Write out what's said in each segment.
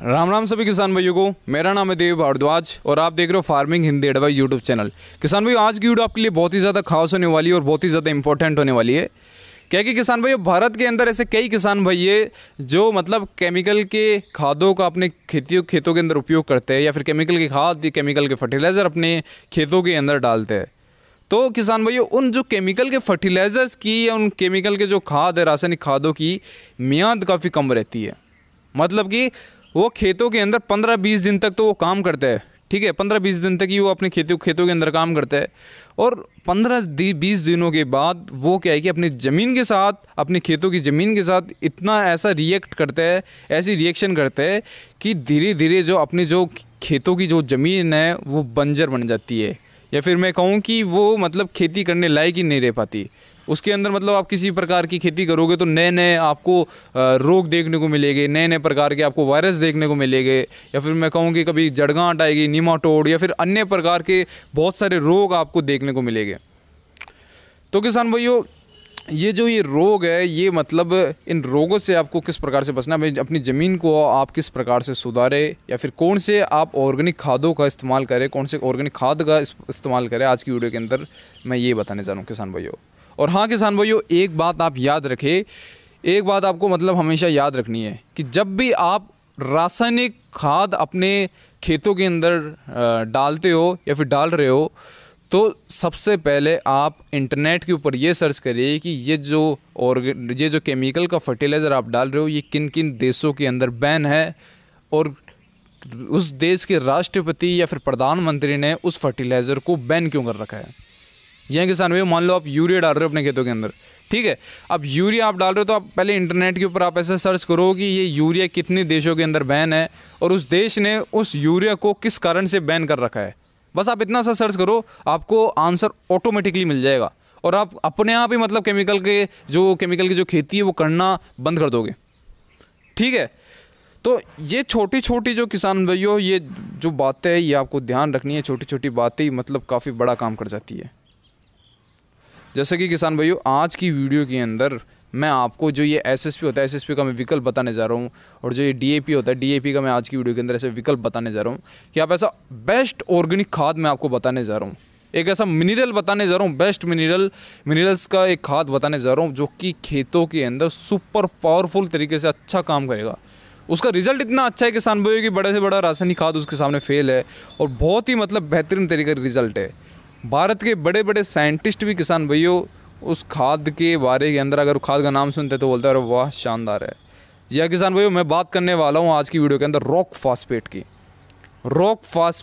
राम राम सभी किसान भाइयों को मेरा नाम है देव भारद्वाज और आप देख रहे हो farming Hindi advice YouTube channel किसान भाई आज की वीडियो आपके लिए बहुत ही ज़्यादा खास होने वाली है और बहुत ही ज़्यादा इंपॉर्टेंट होने वाली है क्या कि किसान भाई भारत के अंदर ऐसे कई किसान भाई है जो मतलब केमिकल के खादों का अपने खेतियों खेतों के अंदर उपयोग करते हैं या फिर केमिकल की खाद केमिकल के फर्टिलाइज़र अपने खेतों के अंदर डालते हैं तो किसान भाइयों उन जो केमिकल के फर्टिलाइज़र्स की या उन केमिकल के जो खाद है रासायनिक खादों की मियाद काफ़ी कम रहती है मतलब कि वो खेतों के अंदर पंद्रह बीस दिन तक तो वो काम करते हैं ठीक है पंद्रह बीस दिन तक ही वो अपने खेतों खेतों के अंदर काम करता है और पंद्रह बीस दिनों के बाद वो क्या है कि अपनी ज़मीन के साथ अपने खेतों की ज़मीन के साथ इतना ऐसा रिएक्ट करता है ऐसी रिएक्शन करता है कि धीरे धीरे जो अपने जो खेतों की जो ज़मीन है वो बंजर बन जाती है या फिर मैं कहूँ कि वो मतलब खेती करने लायक ही नहीं रह पाती उसके अंदर मतलब आप किसी प्रकार की खेती करोगे तो नए नए आपको रोग देखने को मिलेंगे नए नए प्रकार के आपको वायरस देखने को मिलेंगे या फिर मैं कहूँ कि कभी जड़गांट आएगी नीमाटोड या फिर अन्य प्रकार के बहुत सारे रोग आपको देखने को मिलेंगे तो किसान भाइयों ये जो ये रोग है ये मतलब इन रोगों से आपको किस प्रकार से बचना है अपनी ज़मीन को आप किस प्रकार से सुधारें या फिर कौन से आप ऑर्गेनिक खादों का इस्तेमाल करें कौन से ऑर्गेनिक खाद का इस्तेमाल करें आज की वीडियो के अंदर मैं ये बताने जा रहा हूँ किसान भाइयों और हाँ किसान भाइयों एक बात आप याद रखें एक बात आपको मतलब हमेशा याद रखनी है कि जब भी आप रासायनिक खाद अपने खेतों के अंदर डालते हो या फिर डाल रहे हो तो सबसे पहले आप इंटरनेट के ऊपर ये सर्च करिए कि ये जो और ये जो केमिकल का फर्टिलाइज़र आप डाल रहे हो ये किन किन देशों के अंदर बैन है और उस देश के राष्ट्रपति या फिर प्रधानमंत्री ने उस फर्टिलाइज़र को बैन क्यों कर रखा है या किसान भैया मान लो आप यूरिया डाल रहे हो अपने खेतों के अंदर ठीक है अब यूरिया आप डाल रहे हो तो आप पहले इंटरनेट के ऊपर आप ऐसे सर्च करो कि ये यूरिया कितने देशों के अंदर बैन है और उस देश ने उस यूरिया को किस कारण से बैन कर रखा है बस आप इतना सा सर्च करो आपको आंसर ऑटोमेटिकली मिल जाएगा और आप अपने आप ही मतलब केमिकल के जो केमिकल की जो खेती है वो करना बंद कर दोगे ठीक है तो ये छोटी छोटी जो किसान भाइयों ये जो बातें हैं ये आपको ध्यान रखनी है छोटी छोटी बातें मतलब काफ़ी बड़ा काम कर जाती है जैसे कि किसान भाइयों आज की वीडियो के अंदर मैं आपको जो ये एसएसपी होता है एसएसपी का मैं विकल्प बताने जा रहा हूँ और जो ये डीएपी होता है डीएपी का मैं आज की वीडियो के अंदर ऐसे विकल्प बताने जा रहा हूँ कि आप ऐसा बेस्ट ऑर्गेनिक खाद मैं आपको बताने जा रहा हूँ एक ऐसा मिनरल बताने जा रहा हूँ बेस्ट मिनरल मिनरल्स का एक खाद बताने जा रहा हूँ जो कि खेतों के अंदर सुपर पावरफुल तरीके से अच्छा काम करेगा उसका रिजल्ट इतना अच्छा है किसान भाइयों की बड़े से बड़ा रासायनिक खाद उसके सामने फेल है और बहुत ही मतलब बेहतरीन तरीके का रिजल्ट है भारत के बड़े बड़े साइंटिस्ट भी किसान भैयों उस खाद के बारे के अंदर अगर खाद का नाम सुनते तो बोलते अरे वाह शानदार है या हाँ, किसान भैया मैं बात करने वाला हूँ आज की वीडियो के अंदर रॉक फास्पेट की रॉक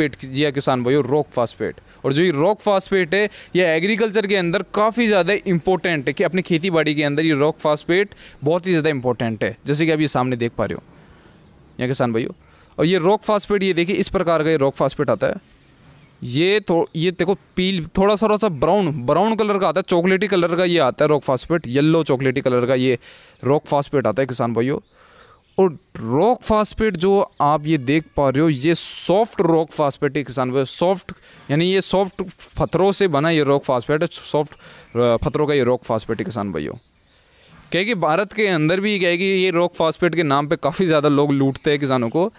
जी जिया हाँ, किसान भाइयों रॉक फास्पेट और जो ये रॉक फास्पेट है ये एग्रीकल्चर के अंदर काफ़ी ज़्यादा इंपॉर्टेंट है कि अपनी खेती बाड़ी के अंदर ये रॉक फास्पेट बहुत ही ज़्यादा इंपॉर्टेंट है जैसे कि आप ये सामने देख पा रहे हो या हाँ, किसान भाइयों और ये रॉक फास्पेट ये देखिए इस प्रकार का ये रॉक फास्पेट आता है ये तो ये देखो पील थोड़ा सा सा ब्राउन ब्राउन कलर का आता है चॉकलेटी कलर का ये आता है rock phosphate yellow chocolatey colour का ये रॉक फास्फेट आता है किसान भाइयों और रॉक फास्फेट जो आप ये देख पा रहे हो ये सॉफ्ट रॉक फास्फेट है किसान भाई सॉफ्ट यानी ये सॉफ्ट पत्थरों से बना ये रॉक फास्फेट है सॉफ्ट पत्थरों का ये रॉक फास्फेट है किसान भाइयों क्या कि भारत के अंदर भी क्या कि ये रॉक फास्फेट के नाम पे काफ़ी ज़्यादा लोग लूटते हैं किसानों को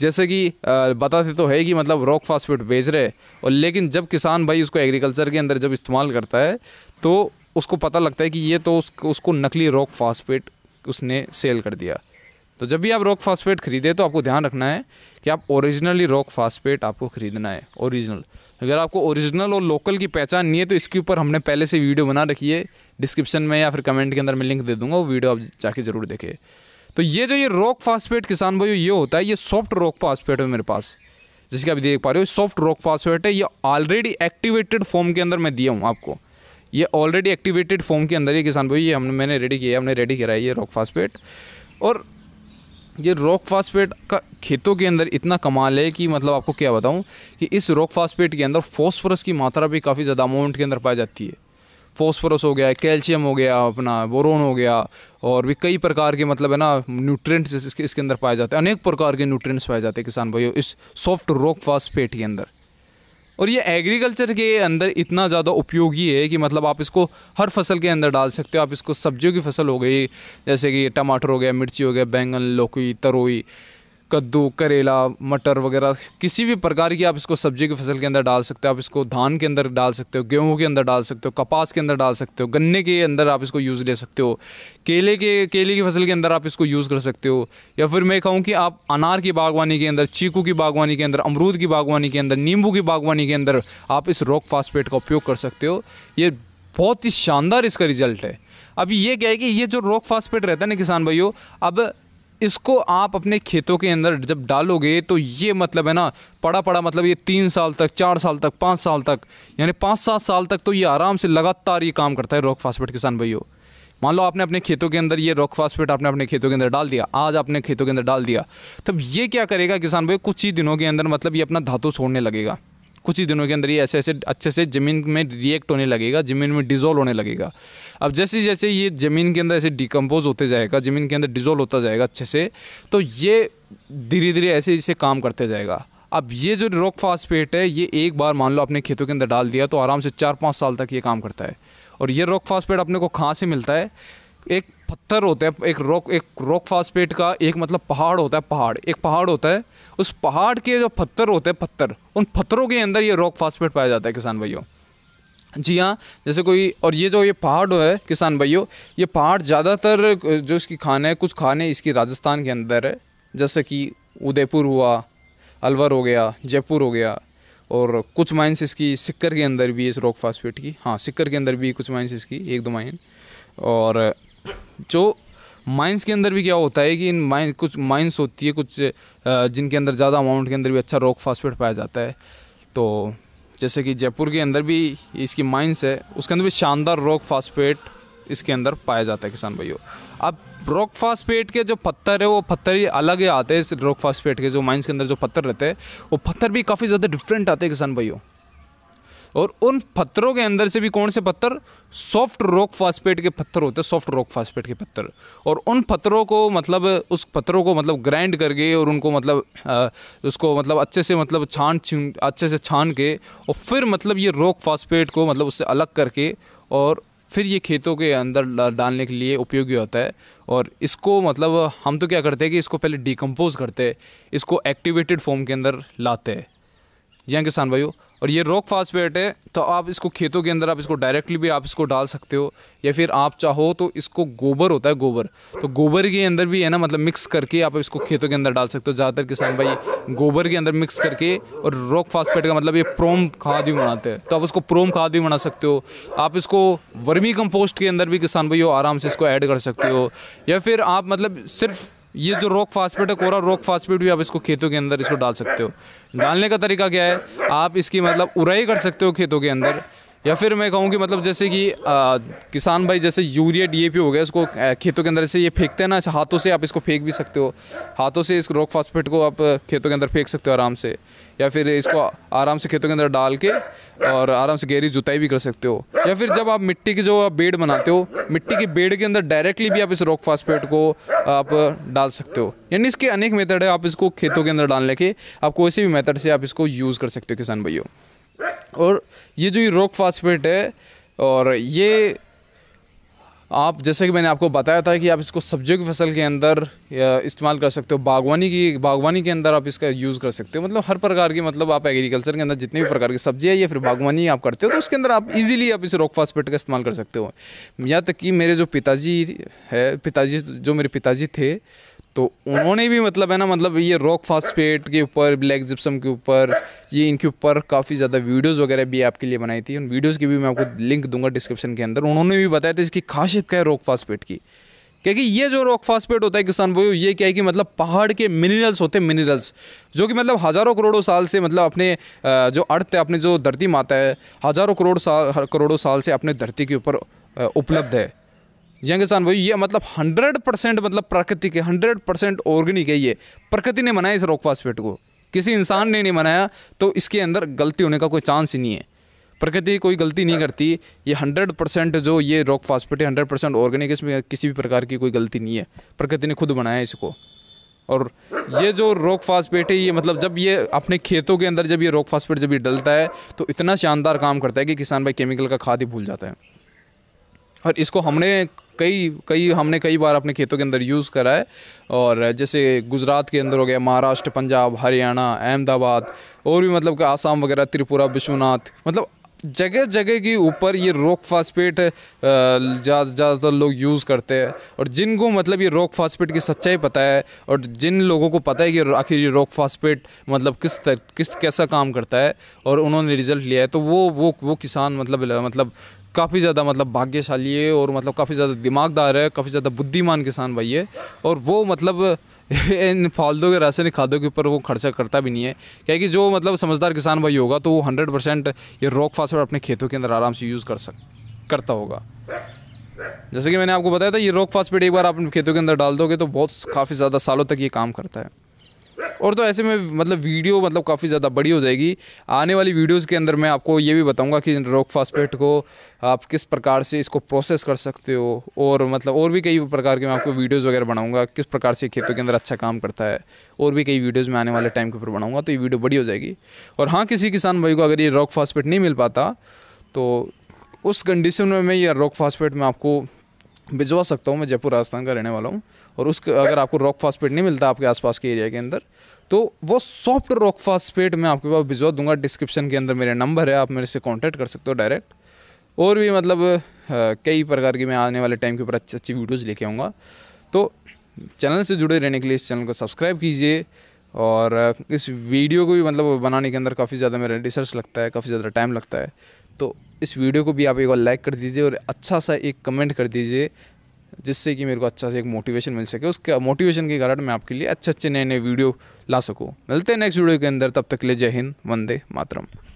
जैसे कि बताते तो है कि मतलब रॉक फास्फेट बेच रहे और लेकिन जब किसान भाई उसको एग्रीकल्चर के अंदर जब इस्तेमाल करता है तो उसको पता लगता है कि ये तो उसको उसको नकली रॉक फास्फेट उसने सेल कर दिया तो जब भी आप रॉक फास्फेट खरीदें तो आपको ध्यान रखना है कि आप ओरिजिनली रॉक फास्फेट आपको ख़रीदना है ओरिजिनल अगर आपको ओरिजिनल और लोकल की पहचान नहीं है तो इसके ऊपर हमने पहले से वीडियो बना रखी है डिस्क्रिप्शन में या फिर कमेंट के अंदर मैं लिंक दे दूंगा वो वीडियो आप जाके ज़रूर देखें तो ये जो ये रॉक फास्फेट किसान भाई ये होता है ये सॉफ्ट रॉक फास्फेट है मेरे पास जिसके आप देख पा रहे हो सॉफ्ट रॉक फास्फेट है ये ऑलरेडी एक्टिवेटेड फॉर्म के अंदर मैं दिया हूँ आपको ये ऑलरेडी एक्टिवेटेड फॉर्म के अंदर ये किसान भाई ये हमने मैंने रेडी किया है हमने रेडी कराया ये रॉक फास्फेट और ये रॉक फास्फेट का खेतों के अंदर इतना कमाल है कि मतलब आपको क्या बताऊँ कि इस रॉक फास्फेट के अंदर फॉस्फोरस की मात्रा भी काफ़ी ज़्यादा अमाउंट के अंदर पाई जाती है फॉस्फोरस हो गया कैल्शियम हो गया अपना बोरोन हो गया और भी कई प्रकार के मतलब है ना न्यूट्रिएंट्स इसके इसके अंदर पाए जाते हैं अनेक प्रकार के न्यूट्रिएंट्स पाए जाते हैं किसान भाइयों इस सॉफ्ट रॉक फास्फेट के अंदर और ये एग्रीकल्चर के अंदर इतना ज़्यादा उपयोगी है कि मतलब आप इसको हर फसल के अंदर डाल सकते हो आप इसको सब्जियों की फसल हो गई जैसे कि टमाटर हो गया मिर्ची हो गया बैंगन लौकी तरोई कद्दू करेला मटर वगैरह किसी भी प्रकार की आप इसको सब्जी की फसल के अंदर डाल सकते हो आप इसको धान के अंदर डाल सकते हो गेहूं के अंदर डाल सकते हो कपास के अंदर डाल सकते हो गन्ने के अंदर आप इसको यूज़ ले सकते हो केले के केले की फसल के अंदर आप इसको यूज़ कर सकते हो या फिर मैं कहूँ कि आप अनार की बागवानी के अंदर चीकू की बागवानी के अंदर अमरूद की बागवानी के अंदर नींबू की बागवानी के अंदर आप इस रॉक फास्फेट का उपयोग कर सकते हो ये बहुत ही शानदार इसका रिजल्ट है अब ये क्या है कि ये जो रॉक फास्फेट रहता है ना किसान भाइयों अब इसको आप अपने खेतों के अंदर जब डालोगे तो ये मतलब है ना पड़ा पड़ा मतलब ये तीन साल तक चार साल तक पाँच साल तक यानी पाँच सात साल तक तो ये आराम से लगातार ये काम करता है रॉक फास्फेट किसान भाइयों मान लो आपने अपने खेतों के अंदर ये रॉक फास्फेट आपने अपने खेतों के अंदर डाल दिया आज आपने खेतों के अंदर डाल दिया तब ये क्या करेगा किसान भाई कुछ ही दिनों के अंदर मतलब ये अपना धातु छोड़ने लगेगा कुछ ही दिनों के अंदर ये ऐसे ऐसे अच्छे से ज़मीन में रिएक्ट होने लगेगा ज़मीन में डिजोल्व होने लगेगा अब जैसे जैसे ये ज़मीन के अंदर ऐसे डिकम्पोज होते जाएगा ज़मीन के अंदर डिजोल्व होता जाएगा अच्छे से तो ये धीरे धीरे ऐसे इसे काम करते जाएगा अब ये जो रॉक फास्फेट है ये एक बार मान लो आपने खेतों के अंदर डाल दिया तो आराम से चार पाँच साल तक ये काम करता है और ये रॉक फास्फेट अपने को कहाँ से मिलता है एक पत्थर होता है एक रॉक एक रॉक फास्फेट का एक मतलब पहाड़ होता है पहाड़ एक पहाड़ होता है उस पहाड़ के जो पत्थर होते हैं पत्थर उन पत्थरों के अंदर ये रॉक फास्फेट पाया जाता है किसान भाइयों जी हाँ जैसे कोई और ये जो ये पहाड़ है किसान भाइयों ये पहाड़ ज़्यादातर जो इसकी खाना है कुछ खाने इसकी राजस्थान के अंदर है जैसे कि उदयपुर हुआ अलवर हो गया जयपुर हो गया और कुछ माइंस इसकी सिक्कर के अंदर भी इस रॉक फास्फेट की हाँ सिक्कर के अंदर भी कुछ माइंस इसकी एक दो माइन और जो माइंस के अंदर भी क्या होता है कि इन माइन कुछ माइंस होती है कुछ जिनके अंदर ज़्यादा अमाउंट के अंदर भी अच्छा रॉक फास्फेट पाया जाता है तो जैसे कि जयपुर के अंदर भी इसकी माइंस है उसके अंदर भी शानदार रॉक फास्फेट इसके अंदर पाया जाता है किसान भाइयों अब रॉक फास्फेट के जो पत्थर है वो पत्थर ही अलग ही आते हैं इस रॉक फास्फेट के जो माइंस के अंदर जो पत्थर रहते हैं वो पत्थर भी काफ़ी ज़्यादा डिफरेंट आते हैं किसान भाइयों और उन पत्थरों के अंदर से भी कौन से पत्थर सॉफ्ट रॉक फास्फेट के पत्थर होते हैं सॉफ्ट रॉक फास्फेट के पत्थर और उन पत्थरों को मतलब उस पत्थरों को मतलब ग्राइंड करके और उनको मतलब आ, उसको मतलब अच्छे से मतलब छान छीन अच्छे से छान के और फिर मतलब ये रॉक फास्फेट को मतलब उससे अलग करके और फिर ये खेतों के अंदर डालने के लिए उपयोगी होता है और इसको मतलब हम तो क्या करते हैं कि इसको पहले डिकम्पोज करते हैं इसको एक्टिवेटेड फॉर्म के अंदर लाते हैं जी हाँ किसान भाइयों और ये रोक फास्फेट है तो आप इसको खेतों के अंदर आप इसको डायरेक्टली भी आप इसको डाल सकते हो या फिर आप चाहो तो इसको गोबर होता है गोबर तो गोबर के अंदर भी है ना मतलब मिक्स करके आप इसको खेतों के अंदर डाल सकते हो ज़्यादातर किसान भाई गोबर के अंदर मिक्स करके और रोक फास्फेट का मतलब ये प्रोम खाद भी बनाते हैं तो आप उसको प्रोम खाद भी बना सकते हो आप इसको वर्मी कंपोस्ट के अंदर भी किसान भाई आराम से इसको ऐड कर सकते हो या फिर आप मतलब सिर्फ ये जो रोक फास्फेट है कोरा रोक फास्फेट भी आप इसको खेतों के अंदर इसको डाल सकते हो डालने का तरीका क्या है आप इसकी मतलब उराई कर सकते हो खेतों के अंदर या फिर मैं कहूँ कि मतलब जैसे कि आ, किसान भाई जैसे यूरिया डीएपी हो गया इसको खेतों के अंदर से ये फेंकते हैं ना अच्छा, हाथों से आप इसको फेंक भी सकते हो हाथों से इस रोक फास्फेट को आप खेतों के अंदर फेंक सकते हो आराम से या फिर इसको आराम से खेतों के अंदर डाल के और आराम से गहरी जुताई भी कर सकते हो या फिर जब आप मिट्टी की जो आप बेड बनाते हो मिट्टी के बेड के अंदर डायरेक्टली भी आप इस रोक फास्फेट को आप डाल सकते हो यानी इसके अनेक मेथड है आप इसको खेतों के अंदर डालने के आप कोई से भी मेथड से आप इसको यूज़ कर सकते हो किसान भाइयों और ये जो ये रोक फास्फेट है और ये आप जैसे कि मैंने आपको बताया था कि आप इसको सब्जियों की फसल के अंदर इस्तेमाल कर सकते हो बागवानी की बागवानी के अंदर आप इसका यूज़ कर सकते हो मतलब हर प्रकार की मतलब आप एग्रीकल्चर के अंदर जितने भी प्रकार की सब्जियाँ या फिर बागवानी आप करते हो तो उसके अंदर आप इजीली आप इस रोक फास्फेट का इस्तेमाल कर सकते हो यहाँ तक कि मेरे जो पिताजी है पिताजी जो मेरे पिताजी थे तो उन्होंने भी मतलब है ना मतलब ये रॉक फास्फेट के ऊपर ब्लैक जिप्सम के ऊपर ये इनके ऊपर काफ़ी ज़्यादा वीडियोस वगैरह भी आपके लिए बनाई थी उन वीडियोस की भी मैं आपको लिंक दूंगा डिस्क्रिप्शन के अंदर उन्होंने भी बताया था इसकी खासियत क्या है रॉक फास्फेट की क्योंकि ये जो रॉक फास्फेट होता है किसान भाई ये क्या है कि मतलब पहाड़ के मिनरल्स होते हैं मिनरल्स जो कि मतलब हज़ारों करोड़ों साल से मतलब अपने जो अर्थ है अपने जो धरती माता है हज़ारों करोड़ साल करोड़ों साल से अपने धरती के ऊपर उपलब्ध है यंग किसान भाई ये मतलब हंड्रेड परसेंट मतलब प्राकृतिक है हंड्रेड परसेंट ऑर्गेनिक है ये प्रकृति ने मनाया इस रोकफास्फेट को किसी इंसान ने नहीं बनाया तो इसके अंदर गलती होने का कोई चांस ही नहीं है प्रकृति कोई गलती नहीं करती ये हंड्रेड परसेंट जो ये रॉक फास्फेट है हंड्रेड परसेंट ऑर्गेनिक इसमें किसी भी प्रकार की कोई गलती नहीं है प्रकृति ने खुद बनाया इसको और ये जो रॉक फास्फेट है ये मतलब जब ये अपने खेतों के अंदर जब ये रॉक फास्फेट जब ये डलता है तो इतना शानदार काम करता है कि किसान भाई केमिकल का खाद ही भूल जाता है और इसको हमने कई कई हमने कई बार अपने खेतों के अंदर यूज़ करा है और जैसे गुजरात के अंदर हो गया महाराष्ट्र पंजाब हरियाणा अहमदाबाद और भी मतलब आसाम वगैरह त्रिपुरा विश्वनाथ मतलब जगह जगह के ऊपर ये रोक फास्फेट ज़्यादातर जा, लोग यूज़ करते हैं और जिनको मतलब ये रोक फास्फेट की सच्चाई पता है और जिन लोगों को पता है कि आखिर ये रोक फास्फेट मतलब किस तर, किस कैसा काम करता है और उन्होंने रिजल्ट लिया है तो वो वो वो किसान मतलब मतलब काफ़ी ज़्यादा मतलब भाग्यशाली है और मतलब काफ़ी ज़्यादा दिमागदार है काफ़ी ज़्यादा बुद्धिमान किसान भाई है और वो मतलब इन फालतू के रासायनिक खादों के ऊपर वो खर्चा करता भी नहीं है क्या कि जो मतलब समझदार किसान भाई होगा तो वो हंड्रेड परसेंट ये रॉक फास्ट अपने खेतों के अंदर आराम से यूज़ कर सक करता होगा जैसे कि मैंने आपको बताया था ये रॉक फास्ट एक बार आप खेतों के अंदर डाल दोगे तो बहुत काफ़ी ज़्यादा सालों तक ये काम करता है और तो ऐसे में मतलब वीडियो मतलब काफ़ी ज़्यादा बड़ी हो जाएगी आने वाली वीडियोज़ के अंदर मैं आपको ये भी बताऊँगा कि रोक फास्पेट को आप किस प्रकार से इसको प्रोसेस कर सकते हो और मतलब और भी कई प्रकार के मैं आपको वीडियोज़ वगैरह बनाऊँगा किस प्रकार से खेतों के अंदर अच्छा काम करता है और भी कई वीडियोज़ में आने वाले टाइम के ऊपर बनाऊँगा तो ये वीडियो बड़ी हो जाएगी और हाँ किसी किसान भाई को अगर ये रॉक फास्पेट नहीं मिल पाता तो उस कंडीशन में मैं ये रॉक फास्पेट में आपको भिजवा सकता हूँ मैं जयपुर राजस्थान का रहने वाला हूँ और उसका अगर आपको रॉक फास्ट नहीं मिलता आपके आसपास के एरिया के अंदर तो वो सॉफ्ट रॉक फास्ट मैं आपके पास भिजवा दूंगा डिस्क्रिप्शन के अंदर मेरा नंबर है आप मेरे से कॉन्टैक्ट कर सकते हो डायरेक्ट और भी मतलब कई प्रकार की मैं आने वाले टाइम के ऊपर अच्छी अच्छी वीडियोज़ लेके आऊँगा तो चैनल से जुड़े रहने के लिए इस चैनल को सब्सक्राइब कीजिए और इस वीडियो को भी मतलब बनाने के अंदर काफ़ी ज़्यादा मेरा रिसर्च लगता है काफ़ी ज़्यादा टाइम लगता है तो इस वीडियो को भी आप एक बार लाइक कर दीजिए और अच्छा सा एक कमेंट कर दीजिए जिससे कि मेरे को अच्छा सा एक मोटिवेशन मिल सके उसके मोटिवेशन के कारण मैं आपके लिए अच्छे अच्छे नए नए वीडियो ला सकूँ मिलते हैं नेक्स्ट वीडियो के अंदर तब तक ले जय हिंद वंदे मातरम